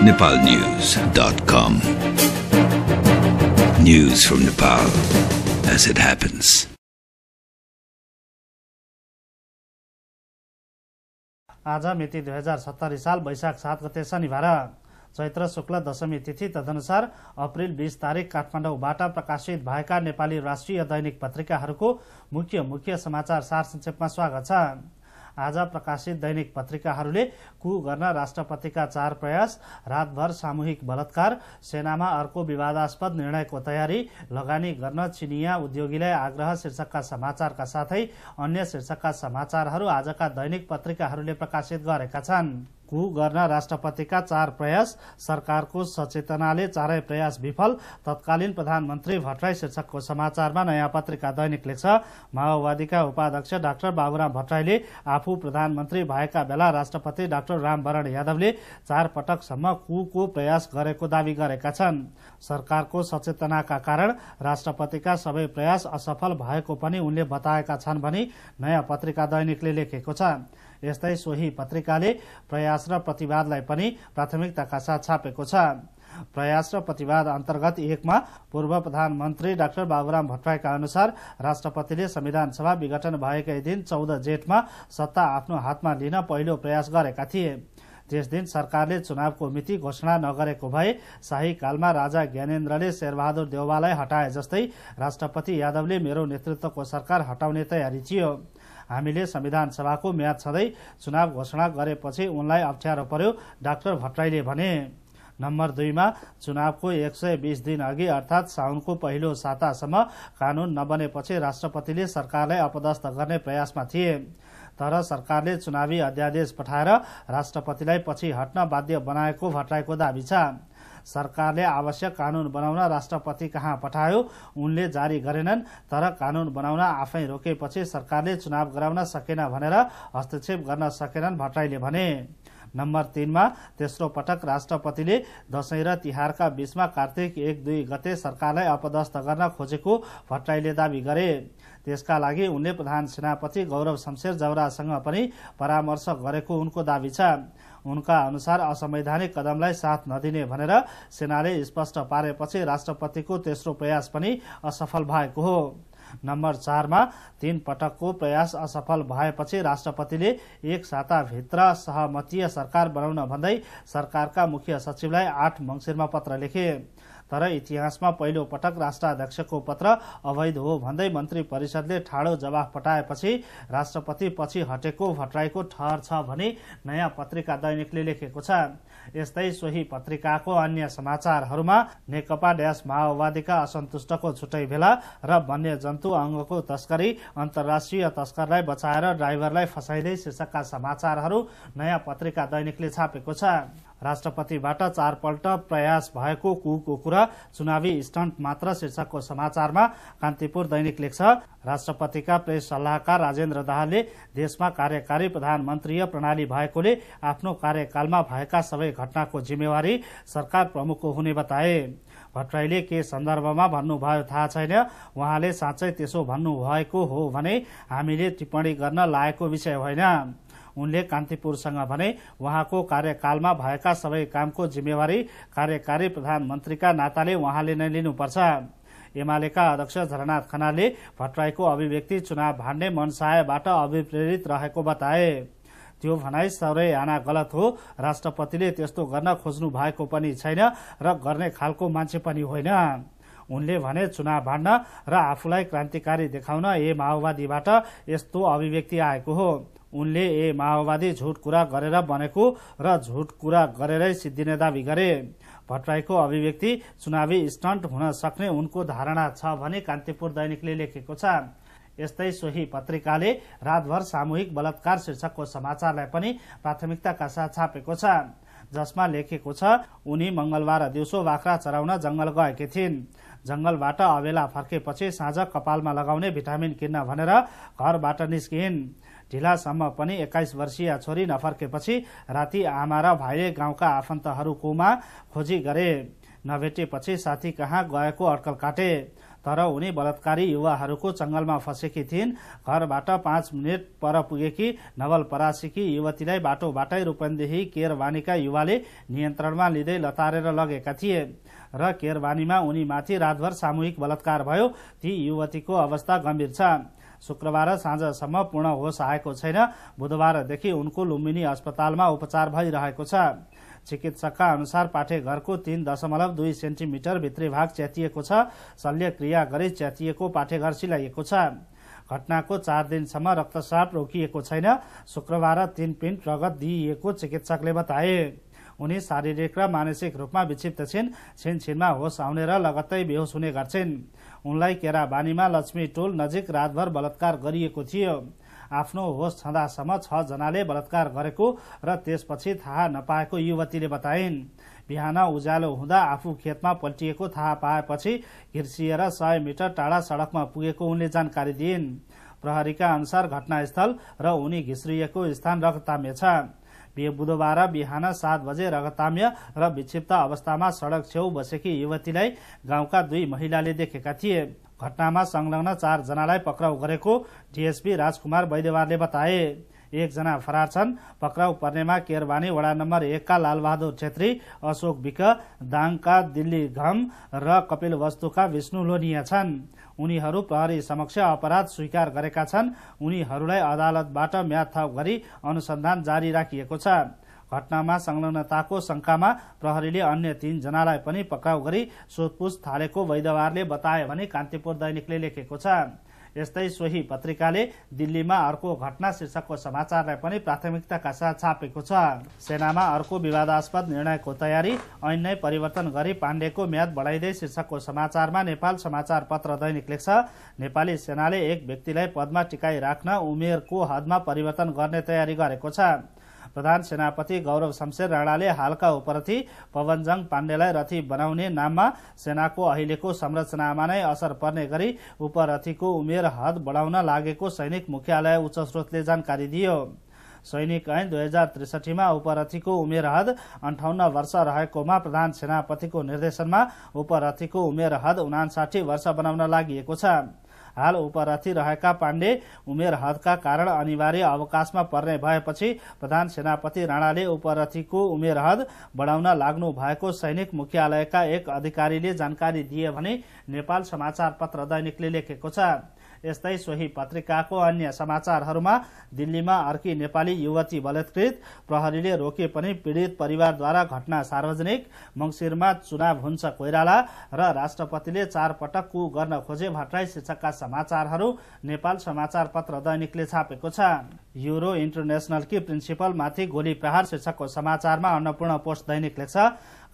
nepalnews.com. News from Nepal as it happens. आज मिति दुई हजार सत्तरी साल वैशाख सात गते शनिबार चैत्र शुक्ल दशमी तिथि तदनुसार अप्रेल बीस तारिक काठमाडौँबाट प्रकाशित भएका नेपाली राष्ट्रिय दैनिक पत्रिकाहरूको मुख्य मुख्य समाचार सार संक्षेपमा स्वागत छ आज प्रकाशित दैनिक पत्रिकाहरूले कु गर्न राष्ट्रपतिका चार प्रयास रातभर सामूहिक बलात्कार सेनामा अर्को विवादास्पद निर्णयको तयारी लगानी गर्न चिनिया उद्योगीलाई आग्रह शीर्षकका समाचारका साथै अन्य शीर्षकका समाचारहरू आजका दैनिक पत्रिकाहरूले प्रकाशित गरेका छन् कु गर्न राष्ट्रपतिका चार प्रयास सरकारको सचेतनाले चारै प्रयास विफल तत्कालीन प्रधानमन्त्री भट्टराई शीर्षकको समाचारमा नयाँ पत्रिका दैनिक लेख्छ माओवादीका उपाध्यक्ष डाक्टर बाबुराम भट्टराईले आफू प्रधानमन्त्री भएका बेला राष्ट्रपति डाक्टर रामवरण यादवले चार पटकसम्म कुको प्रयास गरेको दावी गरेका छन् सरकारको सचेतनाका कारण राष्ट्रपतिका सबै प्रयास असफल भएको पनि उनले बताएका छन् भनी नयाँ पत्रिका दैनिकले लेखेको छ यस्तै सोही पत्रिकाले प्रयास र प्रतिवादलाई पनि प्राथमिकताका साथ छापेको छ प्रयास र प्रतिवाद अन्तर्गत एकमा पूर्व प्रधानमन्त्री डाक्टर बाबुराम भट्टराईका अनुसार राष्ट्रपतिले संविधान सभा विघटन भएकै दिन चौध जेठमा सत्ता आफ्नो हातमा लिन पहिलो प्रयास गरेका थिए त्यस दिन सरकारले चुनावको मिति घोषणा नगरेको भए शाही कालमा राजा ज्ञानेन्द्रले शेरबहादुर देउवालाई हटाए जस्तै राष्ट्रपति यादवले मेरो नेतृत्वको सरकार हटाउने तयारी थियो हामीले संविधान सभाको म्याद छँदै चुनाव घोषणा गरेपछि उनलाई अप्ठ्यारो पर्यो डाक्टर भट्टराईले भने नम्बर दुईमा चुनावको एक सय बिस दिन अघि अर्थात् साउनको पहिलो सातासम्म कानून नबनेपछि राष्ट्रपतिले सरकारलाई अपदस्थ गर्ने प्रयासमा थिए तर सरकारले चुनावी अध्यादेश पठाएर राष्ट्रपतिलाई पछि हट्न बाध्य बनाएको भट्टराईको दावी छ सरकारले आवश्यक कानुन बनाउन राष्ट्रपति कहाँ पठायो उनले जारी गरेनन् तर कानुन बनाउन आफै रोकेपछि सरकारले चुनाव गराउन सकेन भनेर हस्तक्षेप गर्न सकेनन् भट्टराईले भने नम्बर तिनमा तेस्रो पटक राष्ट्रपतिले दशैं र तिहारका बीचमा कार्तिक एक दुई गते सरकारलाई अपदस्थ गर्न खोजेको भट्टराईले दावी गरे त्यसका लागि उनले प्रधान सेनापति गौरव शमशेर जवरासँग पनि परामर्श गरेको उनको दावी छ उनका अनुसार असंवैधानिक कदमलाई साथ नदिने भनेर सेनाले स्पष्ट पारेपछि राष्ट्रपतिको तेस्रो प्रयास पनि असफल भएको हो नम्बर चारमा तीन पटकको प्रयास असफल भएपछि राष्ट्रपतिले एक साताभित्र सहमतीय सरकार बनाउन भन्दै सरकारका मुख्य सचिवलाई आठ मङ्सिरमा पत्र लेखे तर इतिहासमा पहिलो पटक राष्ट्राध्यक्षको पत्र अवैध हो भन्दै मन्त्री परिषदले ठाडो जवाफ पठाएपछि राष्ट्रपति पछि हटेको भट्टराईको ठहर छ भने नयाँ पत्रिका दैनिकले लेखेको छ यस्तै सोही पत्रिकाको अन्य समाचारहरूमा नेकपा ड्यास माओवादीका असन्तुष्टको छुट्टै भेला र वन्यजन्तु अंगको तस्करी अन्तर्राष्ट्रिय तस्करलाई बचाएर ड्राइभरलाई फसाइँदै शीर्षकका समाचारहरू नयाँ पत्रिका दैनिकले छापेको छ राष्ट्रपतिबाट चारपल्ट प्रयास भएको कुको कुरा चुनावी स्टन्ट मात्र शीर्षकको समाचारमा कान्तिपुर दैनिक लेख्छ राष्ट्रपतिका प्रेस सल्लाहकार राजेन्द्र दाहालले देशमा कार्यकारी प्रधानमन्त्रीय प्रणाली भएकोले आफ्नो कार्यकालमा भएका सबै घटनाको जिम्मेवारी सरकार प्रमुखको हुने बताए भट्टराईले के सन्दर्भमा भन्नुभयो थाहा छैन उहाँले साँच्चै त्यसो भन्नुभएको हो भने हामीले टिप्पणी गर्न लागेको विषय होइन उनले कान्तिपुरसँग भने उहाँको कार्यकालमा भएका सबै कामको जिम्मेवारी कार्यकारी प्रधानमन्त्रीका नाताले उहाँले नै लिनुपर्छ एमालेका अध्यक्ष झरनाथ खनालले भट्टराईको अभिव्यक्ति चुनाव भान्ने मनसायबाट अभिप्रेरित रहेको बताए त्यो भनाई सबै आना गलत हो राष्ट्रपतिले त्यस्तो गर्न खोज्नु भएको पनि छैन र गर्ने खालको मान्छे पनि होइन उनले भने चुनाव भाड्न र आफूलाई क्रान्तिकारी देखाउन ए माओवादीबाट यस्तो अभिव्यक्ति आएको हो उनले ए माओवादी झुट कुरा गरेर बनेको र झुट कुरा गरेरै सिद्धिने दावी गरे भट्टराईको अभिव्यक्ति चुनावी स्टन्ट हुन सक्ने उनको धारणा छ भने कान्तिपुर दैनिकले लेखेको छ यस्तै सोही पत्रिकाले रातभर सामूहिक बलात्कार शीर्षकको समाचारलाई पनि प्राथमिकताका साथ छापेको छ जसमा लेखेको छ उनी मंगलबार दिउँसो बाख्रा चराउन जंगल गएकी थिइन् जंगलबाट अबेला फर्केपछि साँझ कपालमा लगाउने भिटामिन किन्न भनेर घरबाट निस्किन् ढिलासम्म पनि एक्काइस वर्षीय छोरी नफर्केपछि राति आमा र भाइले गाउँका आफन्तहरूकोमा खोजी गरे नभेटेपछि साथी कहाँ गएको अड्कल काटे तर उनी बलात्कारी युवाहरूको जंगलमा फसेकी थिइन् घरबाट पाँच मिनट पर पुगेकी नवलपरासीकी युवतीलाई बाटोबाटै रूपन्देही केरवानीका युवाले नियन्त्रणमा लिँदै लतारेर लगेका थिए र केरवानीमा उनीमाथि रातभर सामूहिक बलात्कार भयो ती युवतीको अवस्था गम्भीर छ शुक्रबार साँझसम्म पूर्ण होस आएको छैन बुधबारदेखि उनको लुम्बिनी अस्पतालमा उपचार भइरहेको छ चिकित्सकका अनुसार पाठेघरको तीन दशमलव दुई सेन्टिमिटर भित्री भाग च्यातिएको छ शल्यक्रिया गरी च्यातिएको पाठेघर सिलाइएको छ घटनाको चार दिनसम्म रक्तस्राप रोकिएको छैन शुक्रबार तीन पिन्ट रगत दिइएको चिकित्सकले बताए उनी शारीरिक र मानसिक रूपमा विक्षिप्त छिन् छिनछिनमा होस आउने र लगत्तै बेहोस हुने गर्छिन् उनलाई केराबानीमा लक्ष्मी टोल नजिक रातभर बलात्कार गरिएको थियो आफ्नो होस छँदासम्म छ जनाले बलात्कार गरेको र त्यसपछि थाहा नपाएको युवतीले बताइन् बिहान उज्यालो हुँदा आफू खेतमा पल्टिएको थाहा पाएपछि घिर्सिएर सय मिटर टाढा सडकमा पुगेको उनले जानकारी दिइन् प्रहरीका अनुसार घटनास्थल र उनी घिस्रिएको स्थान रक्ताम्य छ यो बुधबार बिहान सात बजे रगताम्य र विक्षिप्त अवस्थामा सड़क छेउ बसेकी युवतीलाई गाउँका दुई महिलाले देखेका थिए घटनामा संलग्न चार जनालाई पक्राउ गरेको डीएसपी राजकुमार वैद्यवारले बताए एकजना फरार छन् पक्राउ पर्नेमा केरवानी वडा नम्बर एकका लालबहादुर छेत्री अशोक विक दाङका दिल्ली घम र कपिल वस्तुका विष्णु लोनिया छन् उनीहरू प्रहरी समक्ष अपराध स्वीकार गरेका छन् उनीहरूलाई अदालतबाट थप गरी अनुसन्धान जारी राखिएको छ घटनामा संलग्नताको शंकामा प्रहरीले अन्य तीन जनालाई पनि पक्राउ गरी सोधपूछ थालेको वैदवारले बताए भने कान्तिपुर दैनिकले लेखेको छ यस्तै सोही पत्रिकाले दिल्लीमा अर्को घटना शीर्षकको समाचारलाई पनि प्राथमिकताका साथ छापेको छ सेनामा अर्को विवादास्पद निर्णयको तयारी ऐन नै परिवर्तन गरी पाण्डेको म्याद बढाइँदै शीर्षकको समाचारमा नेपाल समाचार पत्र दैनिक लेख्छ नेपाली सेनाले एक व्यक्तिलाई पदमा टिकाई राख्न उमेरको हदमा परिवर्तन गर्ने तयारी गरेको छ प्रधान सेनापति गौरव शमशेर राणाले हालका उपरथी पवनजङ पाण्डेलाई रथी बनाउने नाममा सेनाको अहिलेको संरचनामा नै असर पर्ने गरी उपरथीको उमेर हद बढाउन लागेको सैनिक मुख्यालय उच्च स्रोतले जानकारी दियो सैनिक ऐन दुई हजार त्रिसठीमा उपरथीको उमेर हद अन्ठाउन्न वर्ष रहेकोमा प्रधान सेनापतिको निर्देशनमा उपरथीको उमेर हद उनासाठी वर्ष बनाउन लागि छ हाल उपरथी रहेका पाण्डे उमेर हदका कारण अनिवार्य अवकाशमा पर्ने भएपछि प्रधान सेनापति राणाले उपरथीको उमेर हद बढाउन लाग्नु भएको सैनिक मुख्यालयका एक अधिकारीले जानकारी दिए भने नेपाल समाचार पत्र दैनिकले लेखेको छ यस्तै सोही पत्रिकाको अन्य समाचारहरूमा दिल्लीमा अर्की नेपाली युवती बलात्कृत प्रहरीले रोके पनि पीडित परिवारद्वारा घटना सार्वजनिक मङ्सिरमा चुनाव हुन्छ कोइराला र राष्ट्रपतिले चार पटक कु गर्न खोजे भट्टराई शीर्षकका समाचारहरू नेपाल समाचार पत्र दैनिकले छापेको छ युरो इन्टरनेसनलकी प्रिन्सिपलमाथि गोली प्रहार शीर्षकको समाचारमा अन्नपूर्ण पोस्ट दैनिक लेख्छ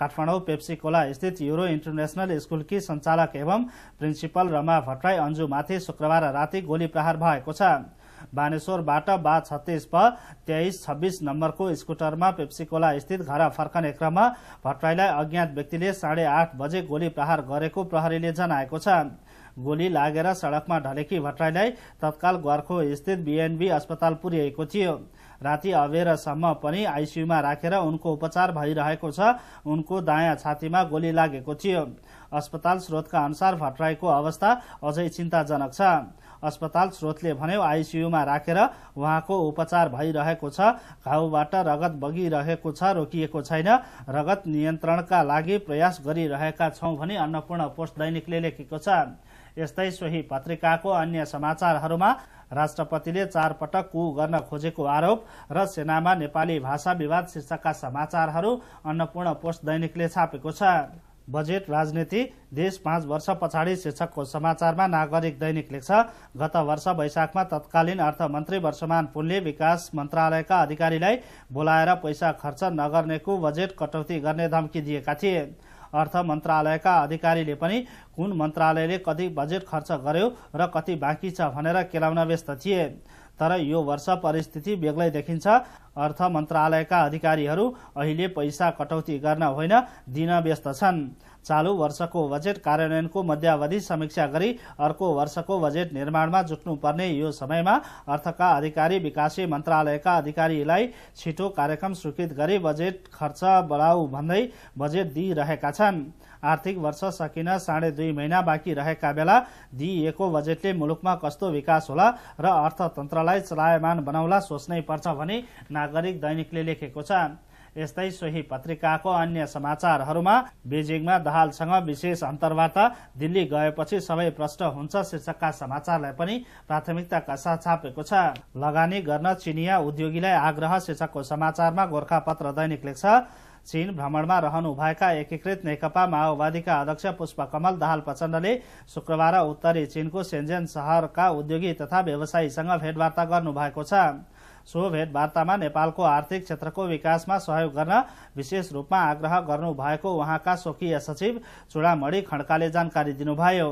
काठमाडौँ पेप्सीकोला स्थित युरो इन्टरनेशनल स्कूलकी सञ्चालक एवं प्रिन्सिपल रमा भट्टराई अन्जुमाथि शुक्रबार राति गोली प्रहार भएको छ बानेश्वरबाट बा छत्तिस प तेइस छब्बीस नम्बरको स्कुटरमा पेप्सीकोला स्थित घर फर्कने क्रममा भट्टराईलाई अज्ञात व्यक्तिले साढे आठ बजे गोली प्रहार गरेको प्रहरीले जनाएको छ गोली लागेर सड़कमा ढलेकी भट्टराईलाई तत्काल गोर्खो स्थित बीएनबी अस्पताल पुर्याएको थियो राति अबेरसम्म पनि आइसियुमा राखेर उनको उपचार भइरहेको छ उनको दायाँ छातीमा गोली लागेको थियो अस्पताल स्रोतका अनुसार भट्टराईको अवस्था अझै चिन्ताजनक छ अस्पताल स्रोतले भन्यो आइसियुमा राखेर उहाँको उपचार भइरहेको छ घाउबाट रगत बगिरहेको छ रोकिएको छैन रगत नियन्त्रणका लागि प्रयास गरिरहेका छौँ भनी अन्नपूर्ण पोस्ट दैनिकले लेखेको छ यस्तै सोही पत्रिकाको अन्य समाचारहरूमा राष्ट्रपतिले चार पटक कु गर्न खोजेको आरोप र सेनामा नेपाली भाषा विवाद शीर्षकका समाचारहरू अन्नपूर्ण पोस्ट दैनिकले छापेको छ बजेट राजनीति देश पाँच वर्ष पछाडि शीर्षकको समाचारमा नागरिक दैनिक लेख्छ गत वर्ष वैशाखमा तत्कालीन अर्थमन्त्री वर्षमान पुनले विकास मन्त्रालयका अधिकारीलाई बोलाएर पैसा खर्च नगर्नेको बजेट कटौती गर्ने धम्की दिएका थिए अर्थ मन्त्रालयका अधिकारीले पनि कुन मन्त्रालयले कति बजेट खर्च गर्यो र कति बाँकी छ भनेर केलाउन व्यस्त थिए तर यो वर्ष परिस्थिति बेग्लै देखिन्छ अर्थ मन्त्रालयका अधिकारीहरू अहिले पैसा कटौती गर्न होइन दिन व्यस्त छन् चालु वर्षको बजेट कार्यान्वयनको मध्यावधि समीक्षा गरी अर्को वर्षको बजेट निर्माणमा जुट्नुपर्ने यो समयमा अर्थका अधिकारी विकासी मन्त्रालयका अधिकारीलाई छिटो कार्यक्रम स्वीकृत गरी बजेट खर्च बढाउ भन्दै बजेट दिइरहेका छन् आर्थिक वर्ष सकिन साढे दुई महिना बाँकी रहेका बेला दिइएको बजेटले मुलुकमा कस्तो विकास होला र अर्थतन्त्रलाई चलायमान बनाउला सोच्नै पर्छ भनी भने नागरिक दैनिकले लेखेको छ यस्तै सोही पत्रिकाको अन्य समाचारहरूमा बेजिङमा दहालसँग विशेष अन्तर्वार्ता दिल्ली गएपछि सबै प्रष्ट हुन्छ शीर्षकका समाचारलाई पनि प्राथमिकताका साथ छापेको छ लगानी गर्न चिनिया उद्योगीलाई आग्रह शीर्षकको समाचारमा गोर्खापत्र दैनिक लेख्छ चीन भ्रमणमा रहनुभएका एकीकृत नेकपा माओवादीका अध्यक्ष पुष्पकमल दाहाल प्रचण्डले शुक्रबार उत्तरी चीनको सेन्जेन सहरका उद्योगी तथा व्यवसायीसँग भेटवार्ता गर्नुभएको छ सो भेटवार्तामा नेपालको आर्थिक क्षेत्रको विकासमा सहयोग गर्न विशेष रूपमा आग्रह गर्नु भएको उहाँका स्वकीय सचिव चुडामणि खड्काले जानकारी दिनुभयो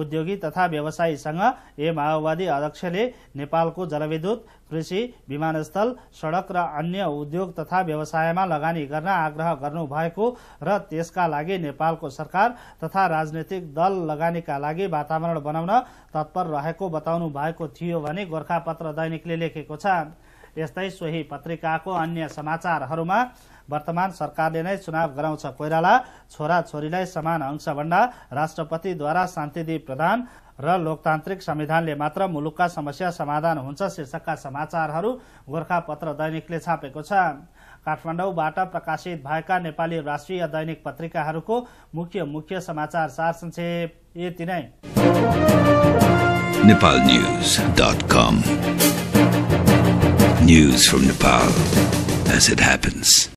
उद्योगी तथा व्यवसायीसँग ए माओवादी अध्यक्षले नेपालको जलविद्युत कृषि विमानस्थल सड़क र अन्य उद्योग तथा व्यवसायमा लगानी गर्न आग्रह गर्नुभएको र त्यसका लागि नेपालको सरकार तथा राजनैतिक दल लगानीका लागि वातावरण बनाउन तत्पर रहेको बताउनु भएको थियो भने गोर्खापत्र दैनिकले लेखेको छ यस्तै सोही पत्रिकाको अन्य समाचारहरूमा वर्तमान सरकारले नै चुनाव गराउँछ कोइराला छोरा छोरीलाई समान अंशभन्दा राष्ट्रपतिद्वारा शान्तिदी प्रदान र लोकतान्त्रिक संविधानले मात्र मुलुकका समस्या समाधान हुन्छ शीर्षकका समाचारहरू गोर्खापत्र दैनिकले छापेको छ काठमाडौँबाट प्रकाशित भएका नेपाली राष्ट्रिय दैनिक पत्रिकाहरूको मुख्य मुख्य समाचार सार संक्षेप यति नै News from Nepal as it happens.